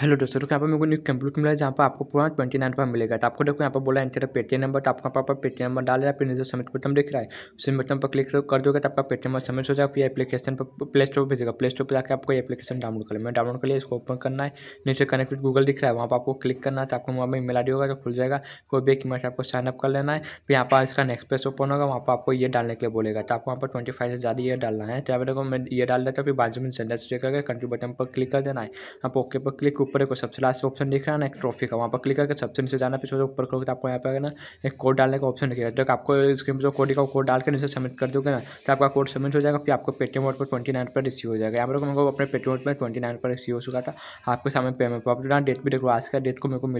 hello दोस्तों देखो तो यहाँ पर मेरे को न्यू कंप्यूटर मिला है जहाँ पर आपको पूरा ट्वेंटी नाइन पर मिलेगा तो आपको देखो यहाँ पर बोला एंटर पेटीएम नंबर तो यहाँ पर पेटीएम नंबर डाल रहा है फिर नीचे सबमिट बटन दिख रहा है उसी बटन पर क्लिक कर दोगे तो आपका पेटीएम नंबर सबमिट हो जाएगा फिर एप्लीकेशन पर प्ले स्टोर पर भेजेगा प्ले स्टोर पर जाकर आपको एप्लीकेशन डाउनलोड कर मैं डाउनलोड कर लिया इसको ओपन करना है नीचे कनेक्ट गूगल दिख रहा है वहाँ पर आपको क्लिक करना है तो आपको वहाँ पर मेल आई होगा तो खुल जाएगा कोई भी कीमत आपको साइनअप कर लेना है फिर यहाँ पर इसका नेक्स्ट पेज ओपन होगा वहाँ पर आपको ये डालने के लिए बोलेगा तो आपको वहाँ पर ट्वेंटी फाइव से ज़्यादा ये डालना है तो यहाँ पर देखो मैं ये डाल देता हूँ फिर बाजू में सेंडर चेक करके कंट्री बटन पर क्लिक कर देना है आप ओके पर क्लिक ऊपर एक सबसे लास्ट ऑप्शन दिख रहा है ना एक ट्रॉफी का वहाँ पर क्लिक करके सबसे नीचे जाना पीछे ऊपर करोगे तो आपको यहाँ पर ना एक कोड डालने का ऑप्शन दिखेगा जब आपको स्क्रीन पर जो कोड का कोड डाल के नीचे सबमिट कर दोगे ना तो आपका कोड सबमिट हो जाएगा फिर आपको पेटीएम वोट पर ट्वेंटी नाइन पर रिसीव हो जाएगा यहाँ पर मेरे को अपने पेटीएम वोट में ट्वेंटी नाइन पर रिसीव हो चुका था आपके सामने पेमेंट पर आप डेट भी देखो आज का डेट को मेरे को मिल